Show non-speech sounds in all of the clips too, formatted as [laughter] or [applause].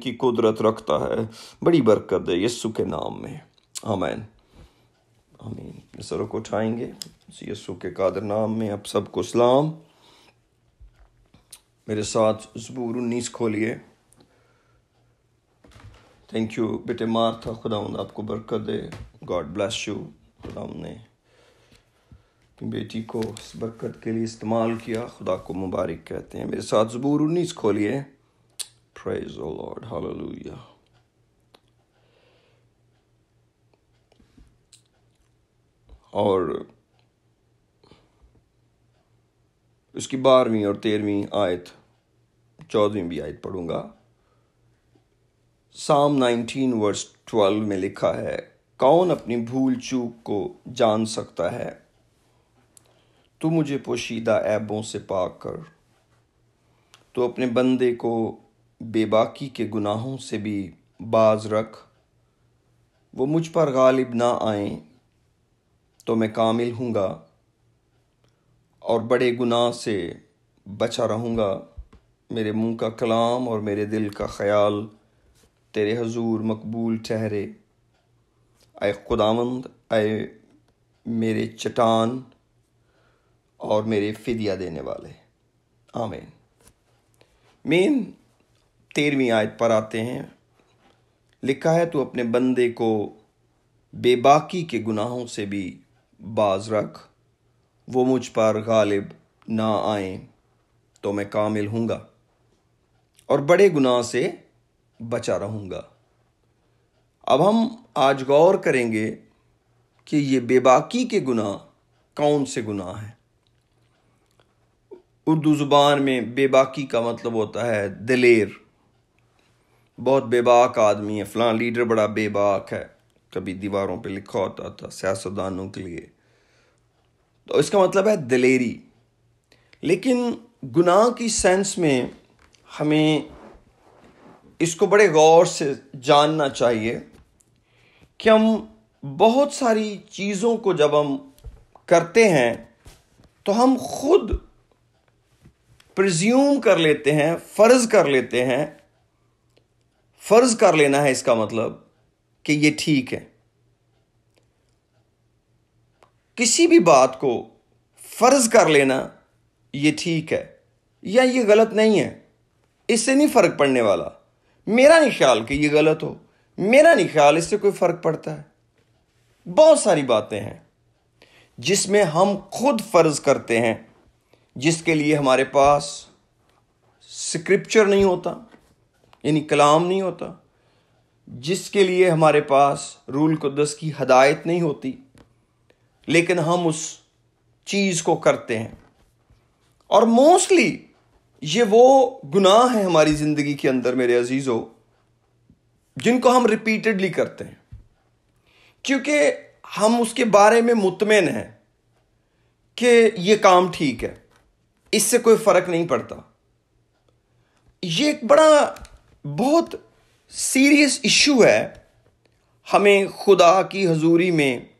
की कुदरत रखता है बड़ी बरकत है यस्सु के नाम में आमैन आमीन सरों को उठाएंगे यस्सु के कादर नाम में आप सबको सलाम मेरे साथ जबूर उन्नीस खोलिए थैंक यू बेटे मार था खुदा आपको बरकत दे गॉड ब्लेस यू खुदा ने बेटी को इस बरकत के लिए इस्तेमाल किया खुदा को मुबारक कहते हैं मेरे साथ जबूर उन्नीस खोलिए Praise the Lord. Hallelujah. और उसकी बारहवीं और तेरहवीं आयत चौदहवीं भी आयत पढ़ूंगा साम नाइनटीन वर्स ट्वेल्व में लिखा है कौन अपनी भूल चूक को जान सकता है तू मुझे पोशीदा ऐबों से पाक कर तो अपने बंदे को बेबाकी के गुनाहों से भी बाज रख वो मुझ पर गालिब ना आए तो मैं कामिल हूँगा और बड़े गुनाह से बचा रहूँगा मेरे मुंह का कलाम और मेरे दिल का ख्याल तेरे हजूर मकबूल ठहरे अय खुदामंद आए मेरे चटान और मेरे फिदिया देने वाले आमीन मेन तेरहवीं आयत पर आते हैं लिखा है तो अपने बंदे को बेबाकी के गुनाहों से भी बाज रख वो मुझ पर गालिब ना आए तो मैं कामिल हूँगा और बड़े गुनाह से बचा रहूँगा अब हम आज गौर करेंगे कि ये बेबाकी के गुनाह कौन से गुनाह हैं उर्दू ज़ुबान में बेबाकी का मतलब होता है दलेर बहुत बेबाक आदमी है फलां लीडर बड़ा बेबाक है कभी दीवारों पे लिखा होता था सियासतदानों के लिए तो इसका मतलब है दलेरी लेकिन गुनाह की सेंस में हमें इसको बड़े गौर से जानना चाहिए कि हम बहुत सारी चीज़ों को जब हम करते हैं तो हम खुद प्रज्यूम कर लेते हैं फ़र्ज़ कर लेते हैं फर्ज कर लेना है इसका मतलब कि ये ठीक है किसी भी बात को फर्ज कर लेना ये ठीक है या ये गलत नहीं है इससे नहीं फर्क पड़ने वाला मेरा नहीं ख्याल कि ये गलत हो मेरा नहीं ख्याल इससे कोई फर्क पड़ता है बहुत सारी बातें हैं जिसमें हम खुद फर्ज करते हैं जिसके लिए हमारे पास स्क्रिप्चर नहीं होता यानी कलाम नहीं होता जिसके लिए हमारे पास रूल कुदस की हदायत नहीं होती लेकिन हम उस चीज़ को करते हैं और मोस्टली ये वो गुनाह है हमारी ज़िंदगी के अंदर मेरे अजीज़ों जिनको हम रिपीटेडली करते हैं क्योंकि हम उसके बारे में मुतमिन हैं कि ये काम ठीक है इससे कोई फ़र्क नहीं पड़ता ये एक बड़ा बहुत सीरियस इशू है हमें खुदा की हजूरी में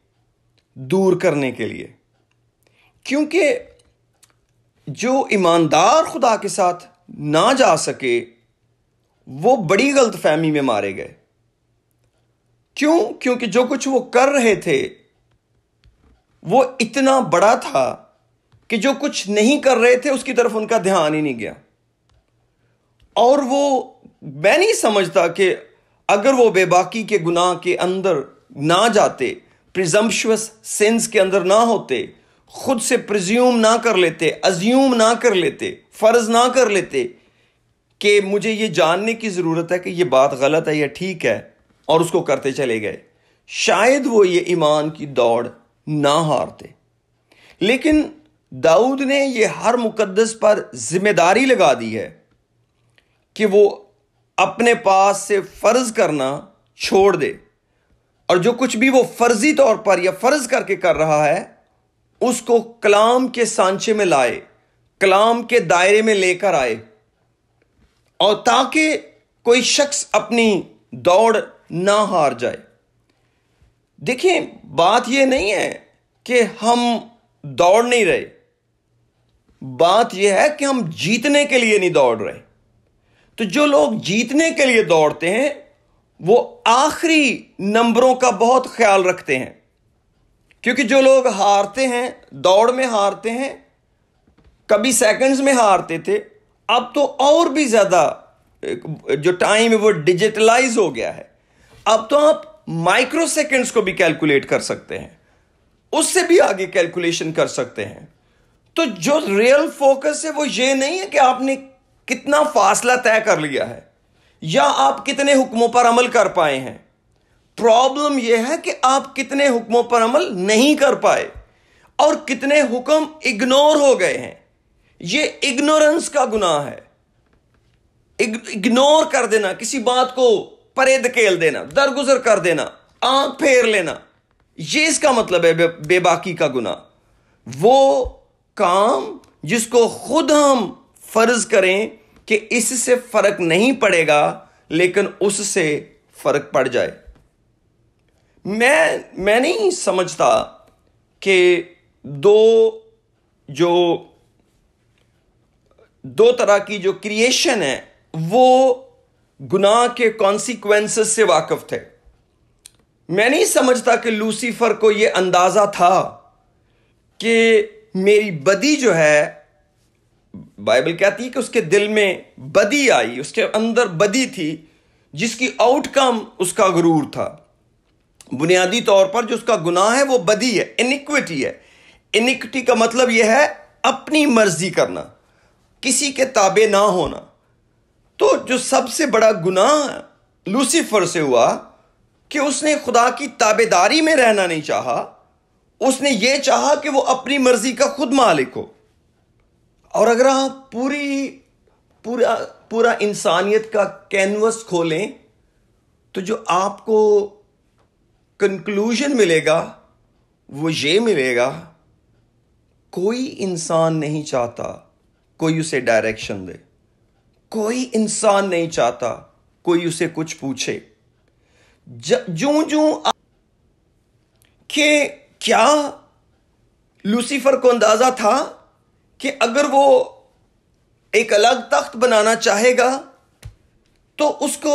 दूर करने के लिए क्योंकि जो ईमानदार खुदा के साथ ना जा सके वो बड़ी गलत फहमी में मारे गए क्यों क्योंकि जो कुछ वो कर रहे थे वो इतना बड़ा था कि जो कुछ नहीं कर रहे थे उसकी तरफ उनका ध्यान ही नहीं गया और वो मैं नहीं समझता कि अगर वो बेबाकी के गुनाह के अंदर ना जाते प्रिजम्पशस सेंस के अंदर ना होते खुद से प्रज्यूम ना कर लेते अज्यूम ना कर लेते फ़र्ज़ ना कर लेते कि मुझे ये जानने की ज़रूरत है कि ये बात गलत है या ठीक है और उसको करते चले गए शायद वो ये ईमान की दौड़ ना हारते लेकिन दाऊद ने ये हर मुकदस पर जिम्मेदारी लगा दी है कि वो अपने पास से फर्ज करना छोड़ दे और जो कुछ भी वो फर्जी तौर पर या फर्ज करके कर रहा है उसको कलाम के सांचे में लाए कलाम के दायरे में लेकर आए और ताकि कोई शख्स अपनी दौड़ ना हार जाए देखिए बात यह नहीं है कि हम दौड़ नहीं रहे बात यह है कि हम जीतने के लिए नहीं दौड़ रहे तो जो लोग जीतने के लिए दौड़ते हैं वो आखिरी नंबरों का बहुत ख्याल रखते हैं क्योंकि जो लोग हारते हैं दौड़ में हारते हैं कभी सेकंड्स में हारते थे अब तो और भी ज़्यादा जो टाइम है वो डिजिटलाइज हो गया है अब तो आप माइक्रो सेकेंड्स को भी कैलकुलेट कर सकते हैं उससे भी आगे कैलकुलेशन कर सकते हैं तो जो रियल फोकस है वो ये नहीं है कि आपने कितना फासला तय कर लिया है या आप कितने हुक्मों पर अमल कर पाए हैं प्रॉब्लम यह है कि आप कितने हुक्मों पर अमल नहीं कर पाए और कितने हुक्म इग्नोर हो गए हैं ये इग्नोरेंस का गुनाह है इग्नोर कर देना किसी बात को परे धकेल देना दरगुजर कर देना आंख फेर लेना ये इसका मतलब है बेबाकी का गुना वो काम जिसको खुद हम फर्ज करें कि इससे फर्क नहीं पड़ेगा लेकिन उससे फर्क पड़ जाए मैं मैं नहीं समझता कि दो जो दो तरह की जो क्रिएशन है वो गुनाह के कॉन्सिक्वेंसेस से वाकिफ थे मैं नहीं समझता कि लूसीफर को ये अंदाज़ा था कि मेरी बदी जो है बाइबल कहती है कि उसके दिल में बदी आई उसके अंदर बदी थी जिसकी आउटकम उसका गुरूर था बुनियादी तौर पर जो उसका गुनाह है वो बदी है इनिक्विटी है इनिक्विटी का मतलब यह है अपनी मर्जी करना किसी के ताबे ना होना तो जो सबसे बड़ा गुनाह लूसीफर से हुआ कि उसने खुदा की ताबेदारी में रहना नहीं चाहा उसने ये चाहा कि वो अपनी मर्जी का खुद मालिक हो और अगर आप पूरी पूरा पूरा इंसानियत का कैनवस खोलें तो जो आपको कंक्लूजन मिलेगा वो ये मिलेगा कोई इंसान नहीं चाहता कोई उसे डायरेक्शन दे कोई इंसान नहीं चाहता कोई उसे कुछ पूछे जो जो कि क्या लूसीफर को अंदाजा था कि अगर वो एक अलग तख्त बनाना चाहेगा तो उसको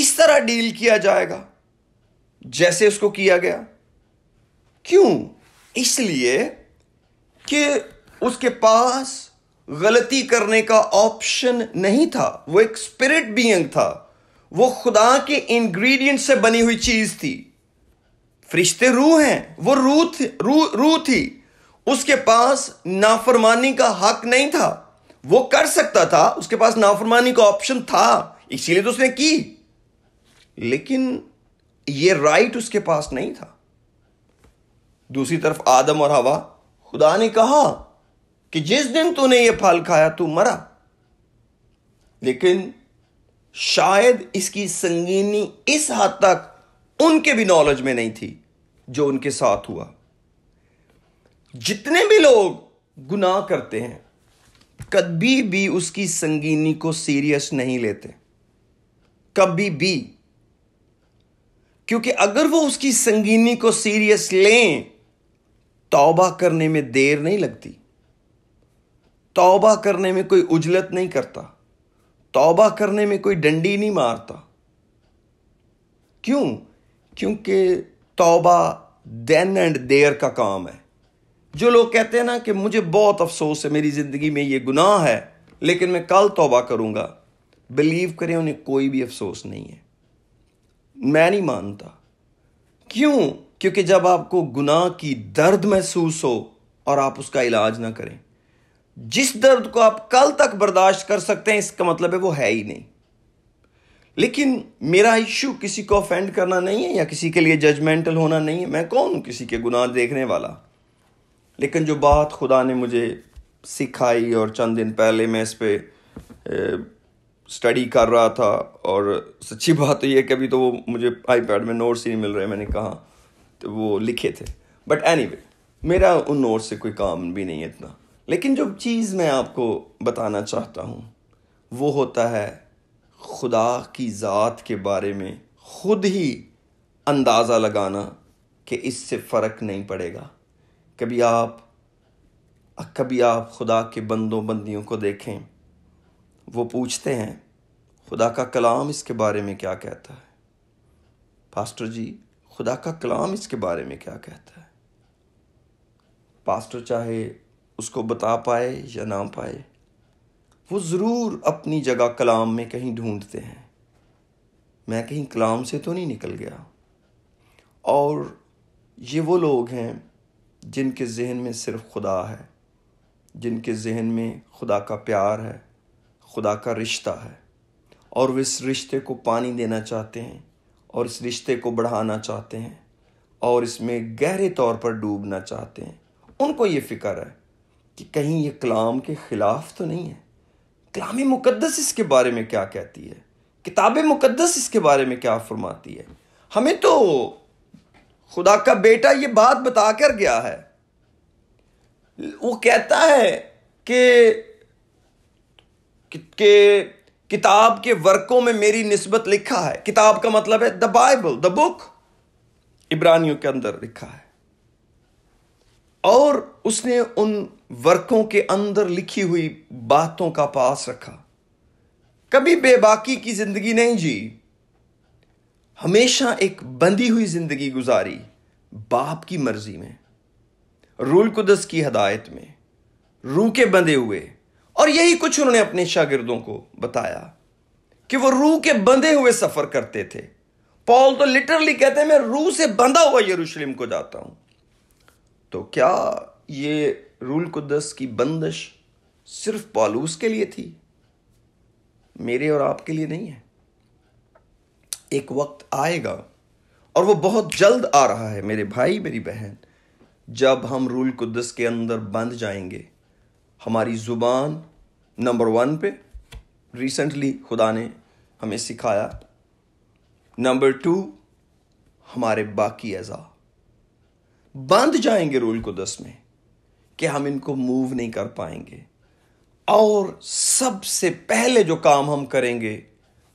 इस तरह डील किया जाएगा जैसे उसको किया गया क्यों इसलिए कि उसके पास गलती करने का ऑप्शन नहीं था वो एक स्पिरिट बीइंग था वो खुदा के इंग्रेडिएंट से बनी हुई चीज थी फरिश्ते रूह हैं वो रूह थी रू, थी उसके पास नाफरमानी का हक नहीं था वो कर सकता था उसके पास नाफरमानी का ऑप्शन था इसीलिए तो उसने की लेकिन ये राइट उसके पास नहीं था दूसरी तरफ आदम और हवा खुदा ने कहा कि जिस दिन तूने ये फल खाया तू मरा लेकिन शायद इसकी संगीनी इस हद तक उनके भी नॉलेज में नहीं थी जो उनके साथ हुआ जितने भी लोग गुनाह करते हैं कभी भी उसकी संगीनी को सीरियस नहीं लेते कभी भी क्योंकि अगर वो उसकी संगीनी को सीरियस लें तौबा करने में देर नहीं लगती तौबा करने में कोई उजलत नहीं करता तौबा करने में कोई डंडी नहीं मारता क्यों क्योंकि तौबा देन एंड देर का काम है जो लोग कहते हैं ना कि मुझे बहुत अफसोस है मेरी ज़िंदगी में ये गुनाह है लेकिन मैं कल तोबा करूँगा बिलीव करें उन्हें कोई भी अफसोस नहीं है मैं नहीं मानता क्यों क्योंकि जब आपको गुनाह की दर्द महसूस हो और आप उसका इलाज ना करें जिस दर्द को आप कल तक बर्दाश्त कर सकते हैं इसका मतलब है वो है ही नहीं लेकिन मेरा इश्यू किसी को ऑफेंड करना नहीं है या किसी के लिए जजमेंटल होना नहीं है मैं कौन हूं किसी के गुनाह देखने वाला लेकिन जो बात खुदा ने मुझे सिखाई और चंद दिन पहले मैं इस पर स्टडी कर रहा था और सच्ची [laughs] बात तो ये है कि अभी तो वो मुझे आईपैड में नोट्स ही नहीं मिल रहे मैंने कहा तो वो लिखे थे बट एनी anyway, मेरा उन नोट्स से कोई काम भी नहीं है इतना लेकिन जो चीज़ मैं आपको बताना चाहता हूँ वो होता है खुदा की ज़ात के बारे में खुद ही अंदाज़ा लगाना कि इससे फ़र्क नहीं पड़ेगा कभी आप कभी आप खुदा के बंदों बंदियों को देखें वो पूछते हैं खुदा का कलाम इसके बारे में क्या कहता है पास्टर जी खुदा का कलाम इसके बारे में क्या कहता है पास्टर चाहे उसको बता पाए या ना पाए वो ज़रूर अपनी जगह कलाम में कहीं ढूंढते हैं मैं कहीं कलाम से तो नहीं निकल गया और ये वो लोग हैं जिनके जहन में सिर्फ खुदा है जिनके जहन में खुदा का प्यार है खुदा का रिश्ता है और वे इस रिश्ते को पानी देना चाहते हैं और इस रिश्ते को बढ़ाना चाहते हैं और इसमें गहरे तौर पर डूबना चाहते हैं उनको ये फ़िक्र है कि कहीं ये कलाम के ख़िलाफ़ तो नहीं है कलाम मुकदस इसके बारे में क्या कहती है किताब मुकदस इसके बारे में क्या फरमाती है हमें तो खुदा का बेटा ये बात बता कर गया है वो कहता है कि के किताब के वर्कों में मेरी निस्बत लिखा है किताब का मतलब है द बाइबल द बुक इब्रानियों के अंदर लिखा है और उसने उन वर्कों के अंदर लिखी हुई बातों का पास रखा कभी बेबाकी की जिंदगी नहीं जी हमेशा एक बंधी हुई जिंदगी गुजारी बाप की मर्जी में रूल कुदस की हदायत में रू के बंधे हुए और यही कुछ उन्होंने अपने शागिर्दों को बताया कि वो रूह के बंधे हुए सफर करते थे पॉल तो लिटरली कहते हैं मैं रूह से बंधा हुआ यरूशलेम को जाता हूं तो क्या ये रूल कुदस की बंदिश सिर्फ पॉलूस के लिए थी मेरे और आपके लिए नहीं है एक वक्त आएगा और वो बहुत जल्द आ रहा है मेरे भाई मेरी बहन जब हम रूल कुदस के अंदर बंद जाएंगे हमारी ज़ुबान नंबर वन पे रिसेंटली खुदा ने हमें सिखाया नंबर टू हमारे बाकी अज़ा बंद जाएंगे रूल कुदस में कि हम इनको मूव नहीं कर पाएंगे और सबसे पहले जो काम हम करेंगे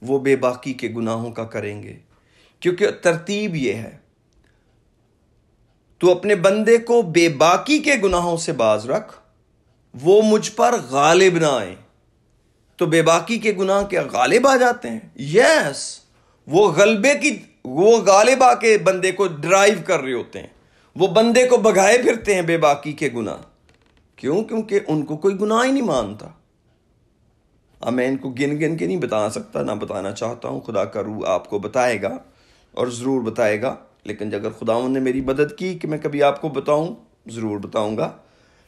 वो बेबाकी के गुनाहों का करेंगे क्योंकि तरतीब ये है तू अपने बंदे को बेबाकी के गुनाहों से बाज रख वो मुझ पर गालिब ना आए तो बेबाकी के गुनाह क्या गालिब आ जाते हैं यस वो गलबे की वो गालिब आके बंदे को ड्राइव कर रहे होते हैं वो बंदे को भगाए फिरते हैं बेबाकी के गुनाह क्यों क्योंकि उनको कोई गुनाह ही नहीं मानता अब मैं इनको गिन गिन के नहीं बता सकता ना बताना चाहता हूँ खुदा का रू आपको बताएगा और ज़रूर बताएगा लेकिन अगर खुदा ने मेरी मदद की कि मैं कभी आपको बताऊँ ज़रूर बताऊँगा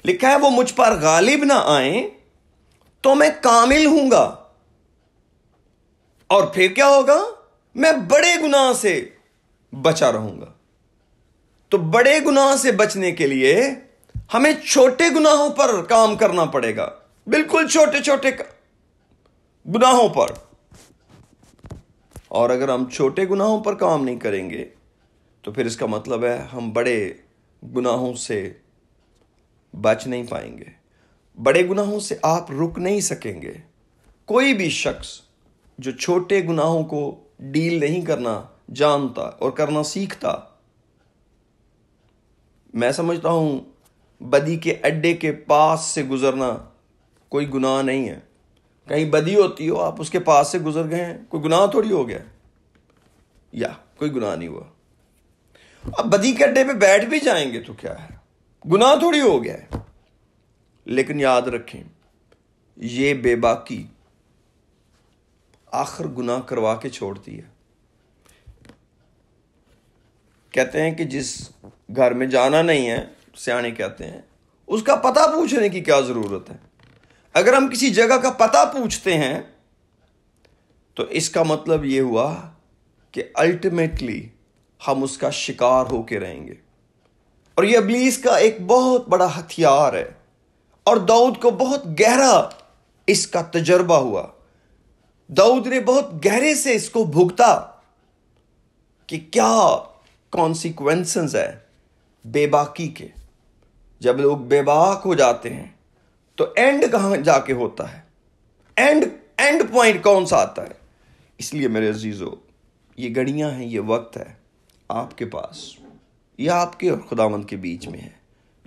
लिखा है वो मुझ पर गालिब ना आए तो मैं कामिल हूंगा और फिर क्या होगा मैं बड़े गुनाह से बचा रहूंगा तो बड़े गुनाह से बचने के लिए हमें छोटे गुनाहों पर काम करना पड़ेगा बिल्कुल छोटे छोटे गुनाहों पर और अगर हम छोटे गुनाहों पर काम नहीं करेंगे तो फिर इसका मतलब है हम बड़े गुनाहों से बच नहीं पाएंगे बड़े गुनाहों से आप रुक नहीं सकेंगे कोई भी शख्स जो छोटे गुनाहों को डील नहीं करना जानता और करना सीखता मैं समझता हूं बदी के अड्डे के पास से गुजरना कोई गुनाह नहीं है कहीं बदी होती हो आप उसके पास से गुजर गए हैं कोई गुनाह थोड़ी हो गया या कोई गुनाह नहीं हुआ अब बदी के अड्डे पे बैठ भी जाएंगे तो क्या है गुनाह थोड़ी हो गया है लेकिन याद रखें ये बेबाकी आखिर गुनाह करवा के छोड़ती है कहते हैं कि जिस घर में जाना नहीं है सियाने कहते हैं उसका पता पूछने की क्या ज़रूरत है अगर हम किसी जगह का पता पूछते हैं तो इसका मतलब यह हुआ कि अल्टीमेटली हम उसका शिकार होके रहेंगे और यह अबलीस का एक बहुत बड़ा हथियार है और दाऊद को बहुत गहरा इसका तजर्बा हुआ दाऊद ने बहुत गहरे से इसको भुगता कि क्या कॉन्सिक्वेंसेस है बेबाकी के जब लोग बेबाक हो जाते हैं तो एंड कहां जाके होता है एंड एंड पॉइंट कौन सा आता है इसलिए मेरे अजीज़ो ये घड़ियां हैं ये वक्त है आपके पास ये आपके और खुदावंद के बीच में है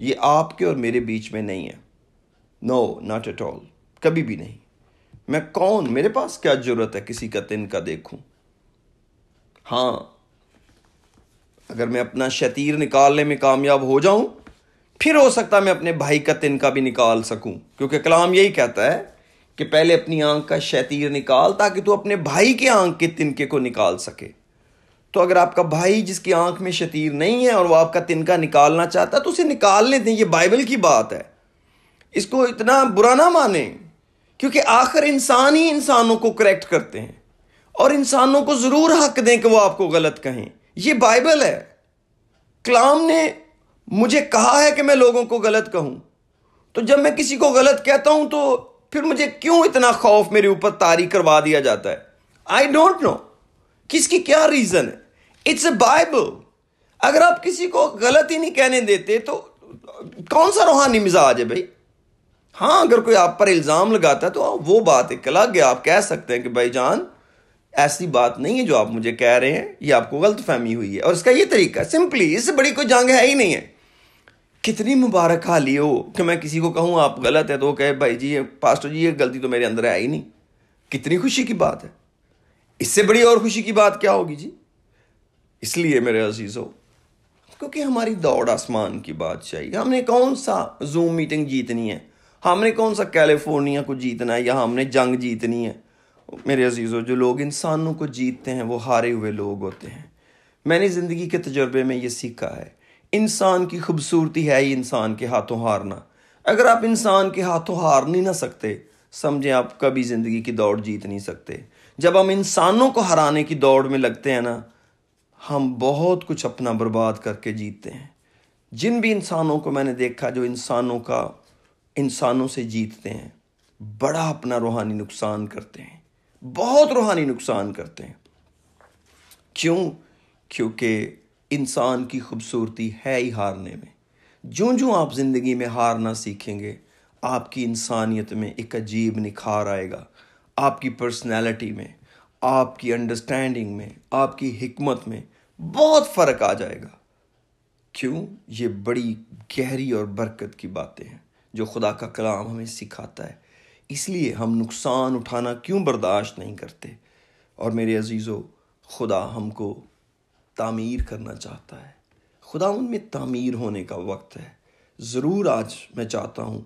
ये आपके और मेरे बीच में नहीं है नो नॉट एट ऑल कभी भी नहीं मैं कौन मेरे पास क्या जरूरत है किसी का तिन का देखूं हाँ अगर मैं अपना शतीर निकालने में कामयाब हो जाऊं फिर हो सकता है मैं अपने भाई का तिनका भी निकाल सकूं क्योंकि कलाम यही कहता है कि पहले अपनी आंख का शैतीर निकाल ताकि तू अपने भाई के आंख के तिनके को निकाल सके तो अगर आपका भाई जिसकी आंख में शतीर नहीं है और वो आपका तिनका निकालना चाहता है तो उसे निकालने दें ये बाइबल की बात है इसको इतना बुरा ना माने क्योंकि आखिर इंसान ही इंसानों को करेक्ट करते हैं और इंसानों को ज़रूर हक दें कि वो आपको गलत कहें ये बाइबल है कलाम ने मुझे कहा है कि मैं लोगों को गलत कहूं तो जब मैं किसी को गलत कहता हूं तो फिर मुझे क्यों इतना खौफ मेरे ऊपर तारी करवा दिया जाता है आई डोंट नो किसकी क्या रीज़न है इट्स ए बाइबल अगर आप किसी को गलत ही नहीं कहने देते तो कौन सा रूहानी मिजाज है भाई हाँ अगर कोई आप पर इल्ज़ाम लगाता है तो वो बात एक अलग है आप कह सकते हैं कि भाई जान ऐसी बात नहीं है जो आप मुझे कह रहे हैं ये आपको गलत फहमी हुई है और इसका ये तरीका सिंपली इससे बड़ी कोई जंग है ही नहीं है कितनी मुबारक हाली हो कि मैं किसी को कहूँ आप गलत है तो वो कहे भाई जी ये पास्टर जी ये गलती तो मेरे अंदर है ही नहीं कितनी खुशी की बात है इससे बड़ी और खुशी की बात क्या होगी जी इसलिए मेरे अजीज़ हो क्योंकि हमारी दौड़ आसमान की बात चाहिए हमने कौन सा जूम मीटिंग जीतनी है हमने कौन सा कैलिफोर्निया को जीतना है या हमने जंग जीतनी है मेरे अजीज़ों जो लोग इंसानों को जीतते हैं वो हारे हुए लोग होते हैं मैंने ज़िंदगी के तजर्बे में ये सीखा है इंसान की खूबसूरती है ही इंसान के हाथों हारना अगर आप इंसान के हाथों हार नहीं ना सकते समझें आप कभी ज़िंदगी की दौड़ जीत नहीं सकते जब हम इंसानों को हराने की दौड़ में लगते हैं ना हम बहुत कुछ अपना बर्बाद करके जीतते हैं जिन भी इंसानों को मैंने देखा जो इंसानों का इंसानों से जीतते हैं बड़ा अपना रूहानी नुकसान करते हैं बहुत रूहानी नुकसान करते हैं क्यों क्योंकि इंसान की खूबसूरती है ही हारने में जो जो आप ज़िंदगी में हारना सीखेंगे आपकी इंसानियत में एक अजीब निखार आएगा आपकी पर्सनैलिटी में आपकी अंडरस्टैंडिंग में आपकी हमत में बहुत फ़र्क आ जाएगा क्यों ये बड़ी गहरी और बरकत की बातें हैं जो खुदा का कलाम हमें सिखाता है इसलिए हम नुकसान उठाना क्यों बर्दाश्त नहीं करते और मेरे अजीज़ों खुदा हमको तामीर करना चाहता है खुदा उनमें तामीर होने का वक्त है ज़रूर आज मैं चाहता हूँ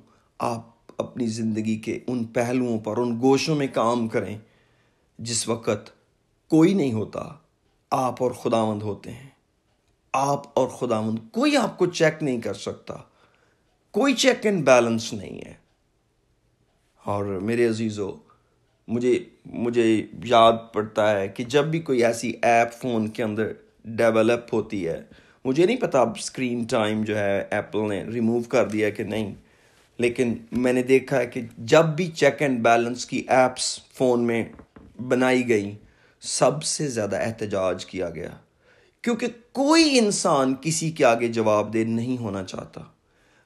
आप अपनी ज़िंदगी के उन पहलुओं पर उन गोशों में काम करें जिस वक़्त कोई नहीं होता आप और खुदावंद होते हैं आप और खुदावंद कोई आपको चेक नहीं कर सकता कोई चेक एंड बैलेंस नहीं है और मेरे अजीजों मुझे मुझे याद पड़ता है कि जब भी कोई ऐसी ऐप फ़ोन के अंदर डेवलप होती है मुझे नहीं पता अब स्क्रीन टाइम जो है एप्पल ने रिमूव कर दिया कि नहीं लेकिन मैंने देखा है कि जब भी चेक एंड बैलेंस की एप्स फ़ोन में बनाई गई सबसे ज़्यादा एहतजाज किया गया क्योंकि कोई इंसान किसी के आगे जवाब दे नहीं होना चाहता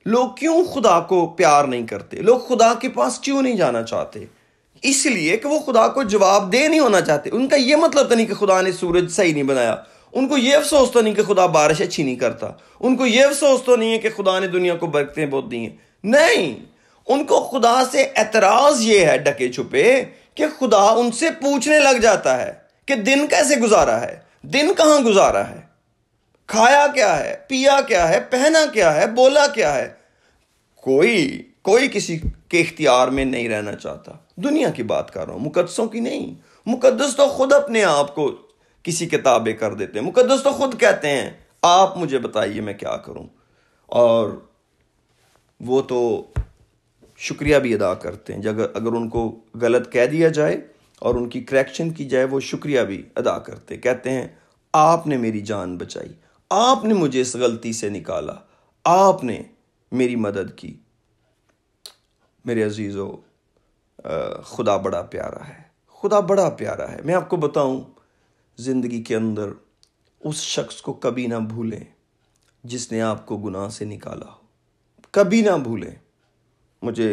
लोग क्यों खुदा को प्यार नहीं करते लोग खुदा के पास क्यों नहीं जाना चाहते इसलिए कि वो खुदा को जवाब दे नहीं होना चाहते उनका ये मतलब तो नहीं कि खुदा ने सूरज सही नहीं बनाया उनको ये अफसोस तो नहीं कि खुदा बारिश अच्छी नहीं करता उनको ये अफसोस तो नहीं है कि खुदा ने दुनिया को बरकतें बहुत दी हैं नहीं उनको खुदा से एतराज़ ये है डके छुपे कि खुदा उनसे पूछने लग जाता है कि दिन कैसे गुजारा है दिन कहाँ गुजारा है खाया क्या है पिया क्या है पहना क्या है बोला क्या है कोई कोई किसी के इख्तियार में नहीं रहना चाहता दुनिया की बात कर रहा हूं मुकदसों की नहीं मुकदस तो खुद अपने आप को किसी के ताबे कर देते हैं मुकदस तो खुद कहते हैं आप मुझे बताइए मैं क्या करूं और वो तो शुक्रिया भी अदा करते हैं जब अगर उनको गलत कह दिया जाए और उनकी करेक्शन की जाए वो शुक्रिया भी अदा करते कहते हैं आपने मेरी जान बचाई आपने मुझे इस गलती से निकाला आपने मेरी मदद की मेरे अजीज़ों खुदा बड़ा प्यारा है खुदा बड़ा प्यारा है मैं आपको बताऊं ज़िंदगी के अंदर उस शख्स को कभी ना भूलें जिसने आपको गुनाह से निकाला हो कभी ना भूलें मुझे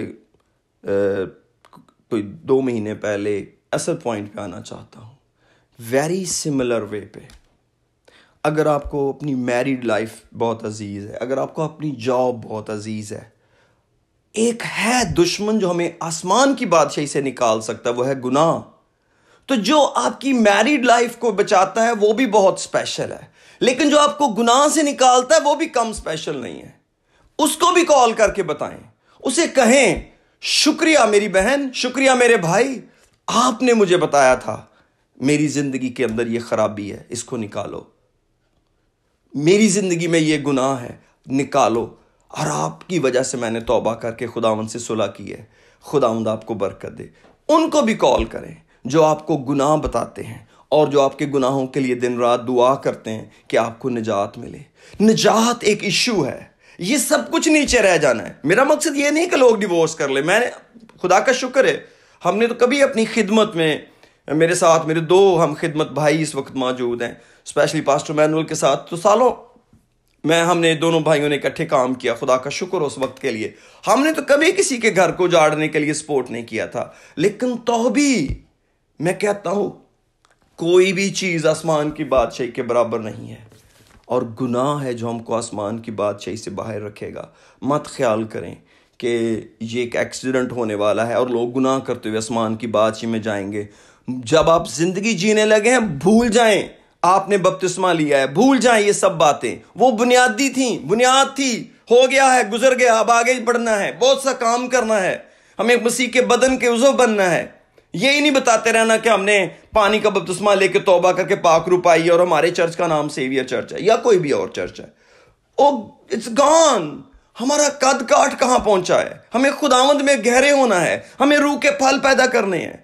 कोई दो महीने पहले असल पॉइंट पे आना चाहता हूँ वेरी सिमिलर वे पे अगर आपको अपनी मैरिड लाइफ बहुत अजीज़ है अगर आपको अपनी जॉब बहुत अजीज़ है एक है दुश्मन जो हमें आसमान की बादशाही से निकाल सकता है वो है गुनाह तो जो आपकी मैरिड लाइफ को बचाता है वो भी बहुत स्पेशल है लेकिन जो आपको गुनाह से निकालता है वो भी कम स्पेशल नहीं है उसको भी कॉल करके बताएं उसे कहें शुक्रिया मेरी बहन शुक्रिया मेरे भाई आपने मुझे बताया था मेरी जिंदगी के अंदर ये खराबी है इसको निकालो मेरी जिंदगी में ये गुनाह है निकालो और आपकी वजह से मैंने तौबा करके खुदावन से सुलह की है खुदावंद आपको बरकत दे उनको भी कॉल करें जो आपको गुनाह बताते हैं और जो आपके गुनाहों के लिए दिन रात दुआ करते हैं कि आपको निजात मिले निजात एक इशू है ये सब कुछ नीचे रह जाना है मेरा मकसद ये नहीं कि लोग डिवोर्स कर ले मैंने खुदा का शुक्र है हमने तो कभी अपनी खिदमत में मेरे साथ मेरे दो हम खिदमत भाई इस वक्त मौजूद हैं स्पेशली पास्टर मैनुअल के साथ तो सालों मैं हमने दोनों भाइयों ने इकट्ठे काम किया खुदा का शुक्र उस वक्त के लिए हमने तो कभी किसी के घर को उजाड़ने के लिए सपोर्ट नहीं किया था लेकिन तो भी मैं कहता हूं कोई भी चीज आसमान की बादशाही के बराबर नहीं है और गुनाह है जो हमको आसमान की बादशाही से बाहर रखेगा मत ख्याल करें कि ये एक एक्सीडेंट होने वाला है और लोग गुनाह करते हुए आसमान की बादशाही में जाएंगे जब आप जिंदगी जीने लगे हैं भूल जाएं आपने बपतिस्मा लिया है भूल जाएं ये सब बातें वो बुनियादी थी बुनियाद थी हो गया है गुजर गया अब आगे बढ़ना है बहुत सा काम करना है हमें मसीह के बदन के उजो बनना है ये ही नहीं बताते रहना कि हमने पानी का बपतिस्मा लेके तौबा करके पाक रू पाई और हमारे चर्च का नाम सेवियर चर्च है या कोई भी और चर्च है ओ इट्स गॉन हमारा कद काट कहां पहुंचा है हमें खुदावंद में गहरे होना है हमें रूह के फल पैदा करने हैं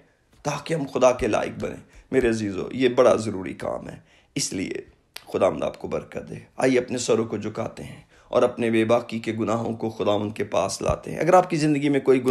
ताकि हम खुदा के लायक बने मेरे अजीजों ये बड़ा ज़रूरी काम है इसलिए खुदावंद आपको बरकत दे आइए अपने सरों को झुकाते हैं और अपने बेबाकी के गुनाहों को खुदावंद के पास लाते हैं अगर आपकी ज़िंदगी में कोई